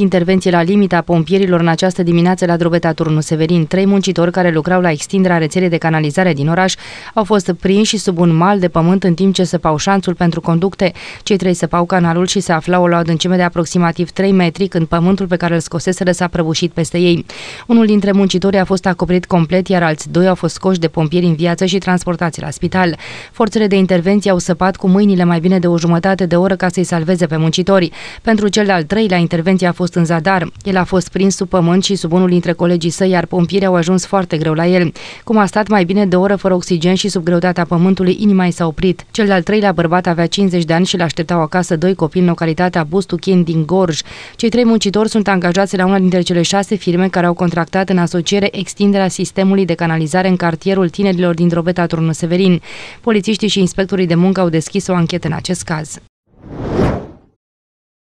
Intervenție la limita pompierilor în această dimineață la Drobeta Turnu Severin. Trei muncitori care lucrau la extinderea rețelei de canalizare din oraș au fost prinși sub un mal de pământ în timp ce săpau șanțul pentru conducte. Cei trei săpau canalul și se aflau la o adâncime de aproximativ 3 metri când pământul pe care îl scoseseră s-a prăbușit peste ei. Unul dintre muncitori a fost acoperit complet, iar alți doi au fost scoși de pompieri în viață și transportați la spital. Forțele de intervenție au săpat cu mâinile mai bine de o jumătate de oră ca să-i salveze pe muncitori. Pentru cel de-al treilea, intervenția a fost fost în zadar. El a fost prins sub pământ și sub unul dintre colegii săi, iar pompierii au ajuns foarte greu la el. Cum a stat mai bine de o oră fără oxigen și sub greutatea pământului, inima i s-a oprit. Cel de-al treilea bărbat avea 50 de ani și l-așteptau acasă doi copii în localitatea Bustuchin din Gorj. Cei trei muncitori sunt angajați la una dintre cele șase firme care au contractat în asociere extinderea sistemului de canalizare în cartierul tinerilor din Drobeta Turnu Severin. Polițiștii și inspectorii de muncă au deschis o anchetă în acest caz.